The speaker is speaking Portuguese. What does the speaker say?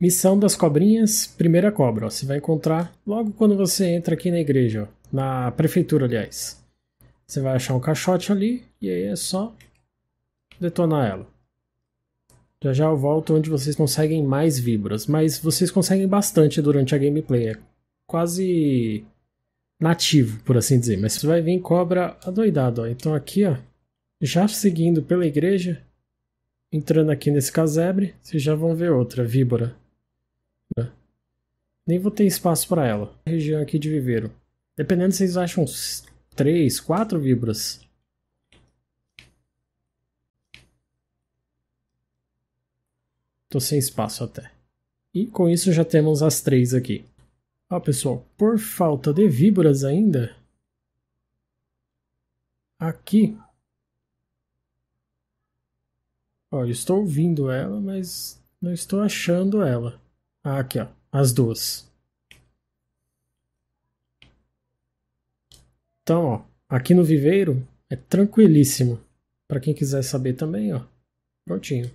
Missão das cobrinhas, primeira cobra. Ó. Você vai encontrar logo quando você entra aqui na igreja, ó. na prefeitura, aliás. Você vai achar um caixote ali e aí é só detonar ela. Já já eu volto onde vocês conseguem mais víboras, mas vocês conseguem bastante durante a gameplay. É quase nativo, por assim dizer. Mas você vai vir cobra adoidado. Ó. Então aqui, ó, já seguindo pela igreja, entrando aqui nesse casebre, vocês já vão ver outra víbora nem vou ter espaço para ela. Região aqui de viveiro. Dependendo, vocês acham 3, 4 vibras. Tô sem espaço até. E com isso já temos as três aqui. Ó, pessoal, por falta de víboras ainda, aqui, ó, eu estou ouvindo ela, mas não estou achando ela. Ah, aqui, ó. As duas. Então, ó, aqui no viveiro é tranquilíssimo. Para quem quiser saber também, ó, prontinho.